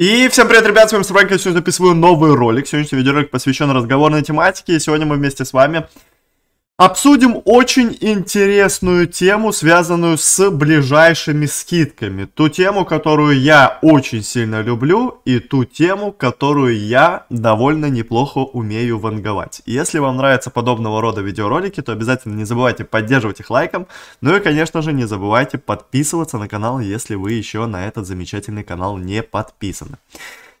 И всем привет, ребят, с вами Собранька, я сегодня записываю новый ролик. Сегодняшний видеоролик посвящен разговорной тематике, и сегодня мы вместе с вами Обсудим очень интересную тему, связанную с ближайшими скидками. Ту тему, которую я очень сильно люблю, и ту тему, которую я довольно неплохо умею ванговать. Если вам нравятся подобного рода видеоролики, то обязательно не забывайте поддерживать их лайком. Ну и, конечно же, не забывайте подписываться на канал, если вы еще на этот замечательный канал не подписаны.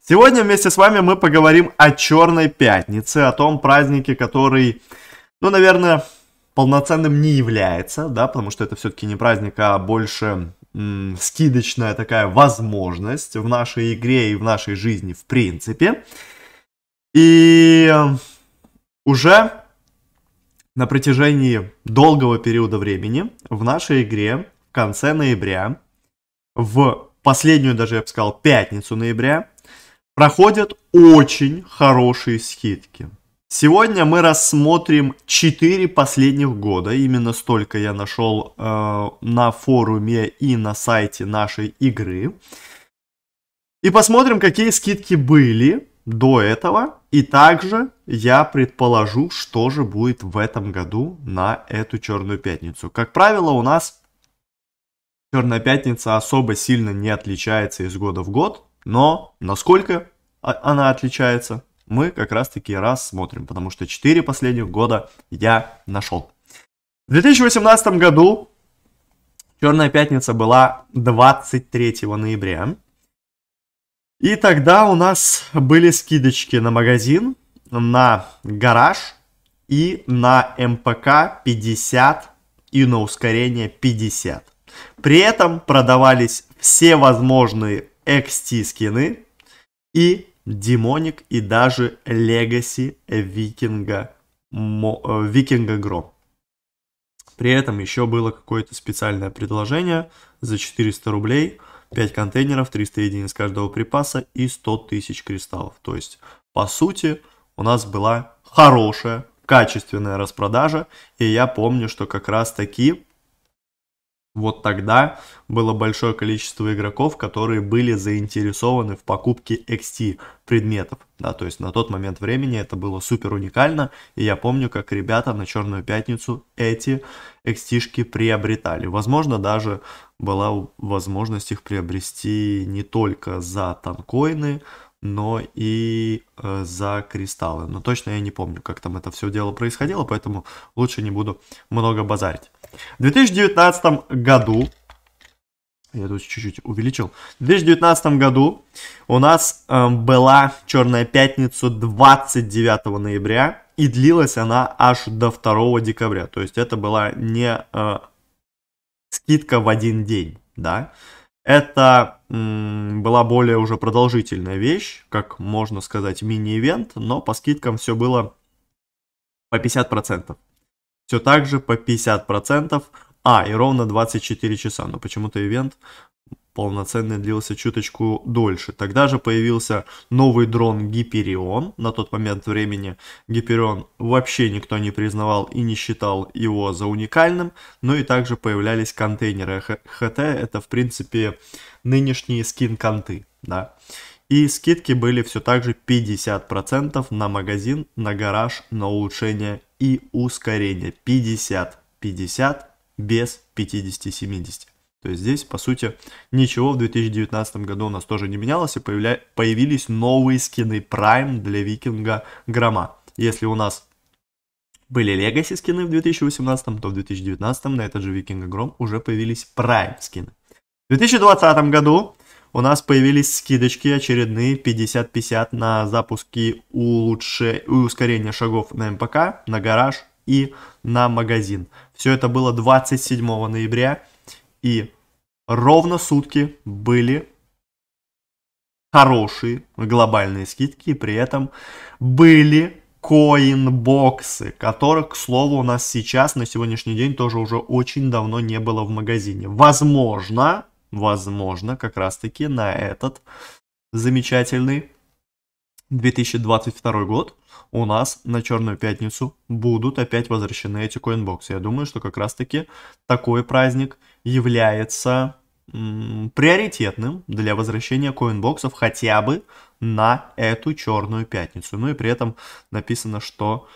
Сегодня вместе с вами мы поговорим о Черной Пятнице, о том празднике, который ну, наверное, полноценным не является, да, потому что это все-таки не праздник, а больше м, скидочная такая возможность в нашей игре и в нашей жизни в принципе. И уже на протяжении долгого периода времени в нашей игре в конце ноября, в последнюю даже, я бы сказал, пятницу ноября, проходят очень хорошие скидки. Сегодня мы рассмотрим 4 последних года. Именно столько я нашел э, на форуме и на сайте нашей игры. И посмотрим, какие скидки были до этого. И также я предположу, что же будет в этом году на эту Черную Пятницу. Как правило, у нас Черная Пятница особо сильно не отличается из года в год. Но насколько она отличается, мы как раз-таки смотрим, потому что 4 последних года я нашел. В 2018 году Черная пятница была 23 ноября. И тогда у нас были скидочки на магазин, на гараж и на МПК 50 и на ускорение 50. При этом продавались все возможные XT скины и Демоник и даже Легаси Викинга, э, Викинга Гром. При этом еще было какое-то специальное предложение за 400 рублей, 5 контейнеров, 300 единиц каждого припаса и 100 тысяч кристаллов. То есть, по сути, у нас была хорошая, качественная распродажа. И я помню, что как раз таки вот тогда было большое количество игроков, которые были заинтересованы в покупке XT предметов. Да, то есть на тот момент времени это было супер уникально, и я помню, как ребята на Черную Пятницу эти XT-шки приобретали. Возможно, даже была возможность их приобрести не только за танкоины, но и э, за кристаллы. Но точно я не помню, как там это все дело происходило, поэтому лучше не буду много базарить. В 2019 году, я тут чуть-чуть увеличил, в 2019 году у нас э, была Черная Пятница 29 ноября, и длилась она аж до 2 декабря. То есть это была не э, скидка в один день, да, это была более уже продолжительная вещь, как можно сказать, мини-ивент, но по скидкам все было по 50%. Все так же по 50%. А, и ровно 24 часа, но почему-то ивент полноценный длился чуточку дольше. Тогда же появился новый дрон Гиперион. На тот момент времени Гиперион вообще никто не признавал и не считал его за уникальным. Ну и также появлялись контейнеры ХТ. Это, в принципе, нынешние скин-конты. Да. И скидки были все так же 50% на магазин, на гараж, на улучшение и ускорение. 50, 50 без 50-70. То есть здесь, по сути, ничего в 2019 году у нас тоже не менялось, и появля... появились новые скины Prime для Викинга Грома. Если у нас были Legacy скины в 2018, то в 2019 на этот же Викинга Гром уже появились Prime скины. В 2020 году у нас появились скидочки очередные 50-50 на запуски улучше... ускорения шагов на МПК, на гараж и на магазин. Все это было 27 ноября и ровно сутки были хорошие глобальные скидки, и при этом были коинбоксы, которых, к слову, у нас сейчас на сегодняшний день тоже уже очень давно не было в магазине. Возможно, возможно, как раз-таки на этот замечательный 2022 год у нас на Черную Пятницу будут опять возвращены эти коинбоксы. Я думаю, что как раз-таки такой праздник является м, приоритетным для возвращения коинбоксов хотя бы на эту Черную Пятницу. Ну и при этом написано, что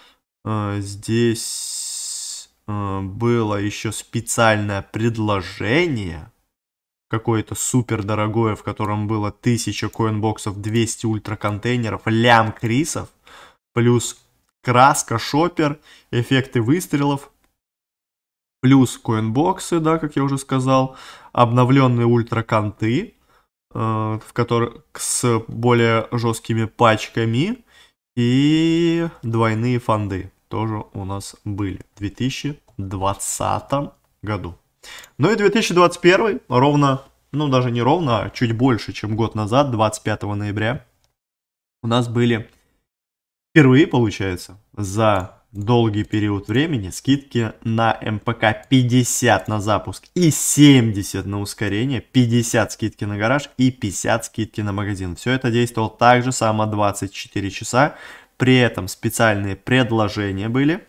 э, здесь э, было еще специальное предложение какое-то супер дорогое, в котором было 1000 коинбоксов, 200 ультра контейнеров, лям крисов – плюс краска, шопер, эффекты выстрелов, плюс коинбоксы, да, как я уже сказал, обновленные ультраканты, э, в которых с более жесткими пачками и двойные фонды тоже у нас были в 2020 году. Ну и 2021 ровно, ну даже не ровно, а чуть больше, чем год назад, 25 ноября, у нас были Впервые, получается, за долгий период времени скидки на МПК 50 на запуск и 70 на ускорение, 50 скидки на гараж и 50 скидки на магазин. Все это действовало также само 24 часа. При этом специальные предложения были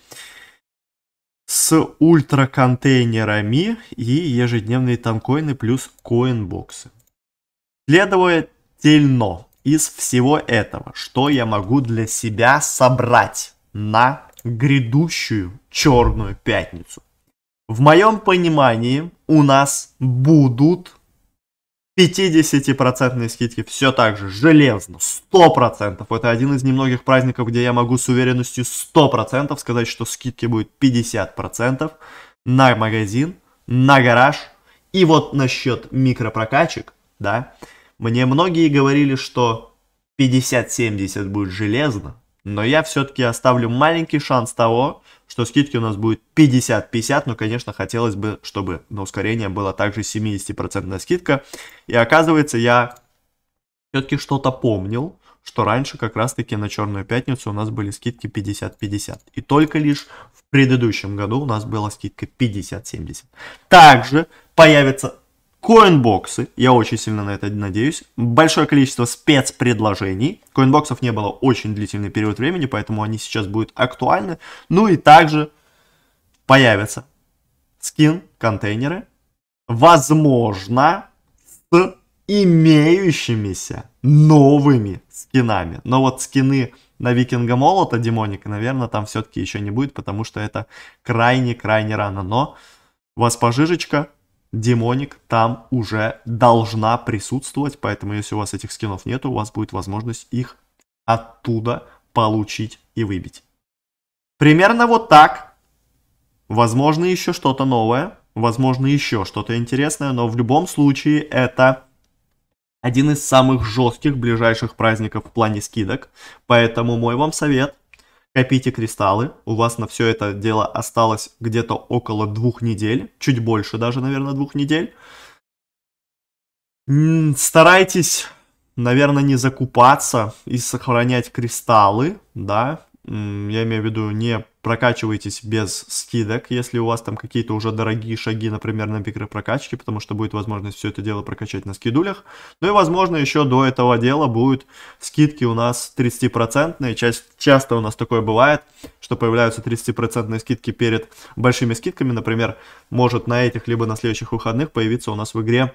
с ультраконтейнерами и ежедневные танкоины плюс коинбоксы. Следовательно, из всего этого, что я могу для себя собрать на грядущую черную пятницу. В моем понимании у нас будут 50% скидки все так же, железно, 100%. Это один из немногих праздников, где я могу с уверенностью 100% сказать, что скидки будет 50% на магазин, на гараж. И вот насчет микропрокачек, да, мне многие говорили, что 50-70 будет железно, но я все-таки оставлю маленький шанс того, что скидки у нас будет 50-50, но, конечно, хотелось бы, чтобы на ускорение была также 70% скидка. И оказывается, я все-таки что-то помнил, что раньше как раз-таки на Черную Пятницу у нас были скидки 50-50. И только лишь в предыдущем году у нас была скидка 50-70. Также появится коинбоксы, я очень сильно на это надеюсь, большое количество спецпредложений. Коинбоксов не было очень длительный период времени, поэтому они сейчас будут актуальны. Ну и также появятся скин-контейнеры, возможно, с имеющимися новыми скинами. Но вот скины на Викинга Молота, Демоника, наверное, там все-таки еще не будет, потому что это крайне-крайне рано. Но вас пожижечка, демоник там уже должна присутствовать, поэтому если у вас этих скинов нету, у вас будет возможность их оттуда получить и выбить. Примерно вот так. Возможно еще что-то новое, возможно еще что-то интересное, но в любом случае это один из самых жестких ближайших праздников в плане скидок. Поэтому мой вам совет – Копите кристаллы, у вас на все это дело осталось где-то около двух недель, чуть больше даже, наверное, двух недель. Старайтесь, наверное, не закупаться и сохранять кристаллы, да, я имею в виду, не прокачивайтесь без скидок, если у вас там какие-то уже дорогие шаги, например, на микропрокачке, потому что будет возможность все это дело прокачать на скидулях. Ну и, возможно, еще до этого дела будут скидки у нас 30%. Часть, часто у нас такое бывает, что появляются 30% скидки перед большими скидками. Например, может на этих либо на следующих выходных появиться у нас в игре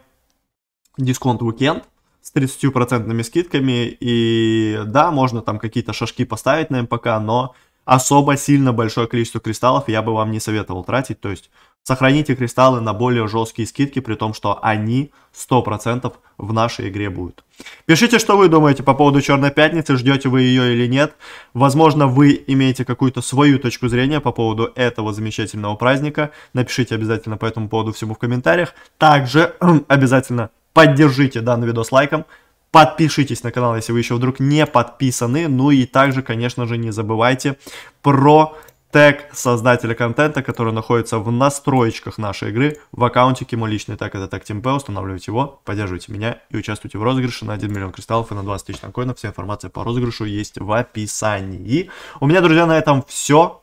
дисконт-уикенд, с 30% скидками, и да, можно там какие-то шашки поставить на МПК, но особо сильно большое количество кристаллов я бы вам не советовал тратить, то есть сохраните кристаллы на более жесткие скидки, при том, что они 100% в нашей игре будут. Пишите, что вы думаете по поводу Черной Пятницы, ждете вы ее или нет. Возможно, вы имеете какую-то свою точку зрения по поводу этого замечательного праздника. Напишите обязательно по этому поводу всему в комментариях. Также обязательно поддержите данный видос лайком, подпишитесь на канал, если вы еще вдруг не подписаны, ну и также, конечно же, не забывайте про тег создателя контента, который находится в настройках нашей игры, в аккаунтике мой личный так это так TeamP, устанавливайте его, поддерживайте меня и участвуйте в розыгрыше на 1 миллион кристаллов и на 20 тысяч танкоинов. Вся информация по розыгрышу есть в описании. И У меня, друзья, на этом все.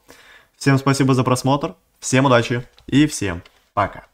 Всем спасибо за просмотр, всем удачи и всем пока.